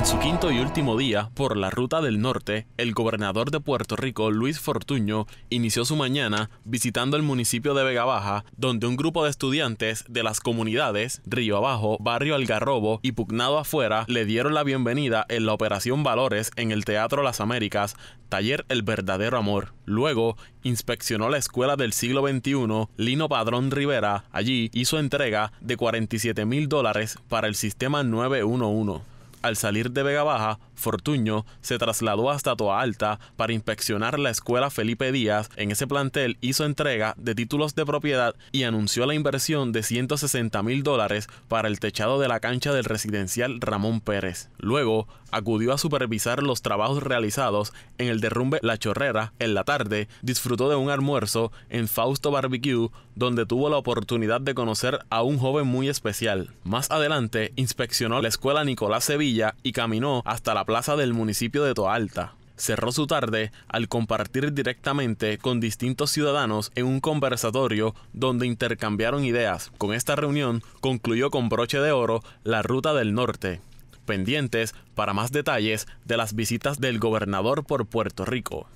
En su quinto y último día, por la Ruta del Norte, el gobernador de Puerto Rico, Luis Fortuño, inició su mañana visitando el municipio de Vega Baja, donde un grupo de estudiantes de las comunidades Río Abajo, Barrio Algarrobo y Pugnado Afuera le dieron la bienvenida en la Operación Valores en el Teatro Las Américas, taller El Verdadero Amor. Luego, inspeccionó la escuela del siglo XXI, Lino Padrón Rivera. Allí hizo entrega de 47 mil dólares para el sistema 911 al salir de Vega Baja Fortuño se trasladó hasta Toa Alta para inspeccionar la escuela Felipe Díaz. En ese plantel hizo entrega de títulos de propiedad y anunció la inversión de 160 mil dólares para el techado de la cancha del residencial Ramón Pérez. Luego acudió a supervisar los trabajos realizados en el derrumbe La Chorrera en la tarde, disfrutó de un almuerzo en Fausto Barbecue donde tuvo la oportunidad de conocer a un joven muy especial. Más adelante inspeccionó la escuela Nicolás Sevilla y caminó hasta la plaza del municipio de Toalta. Cerró su tarde al compartir directamente con distintos ciudadanos en un conversatorio donde intercambiaron ideas. Con esta reunión concluyó con broche de oro la Ruta del Norte. Pendientes para más detalles de las visitas del gobernador por Puerto Rico.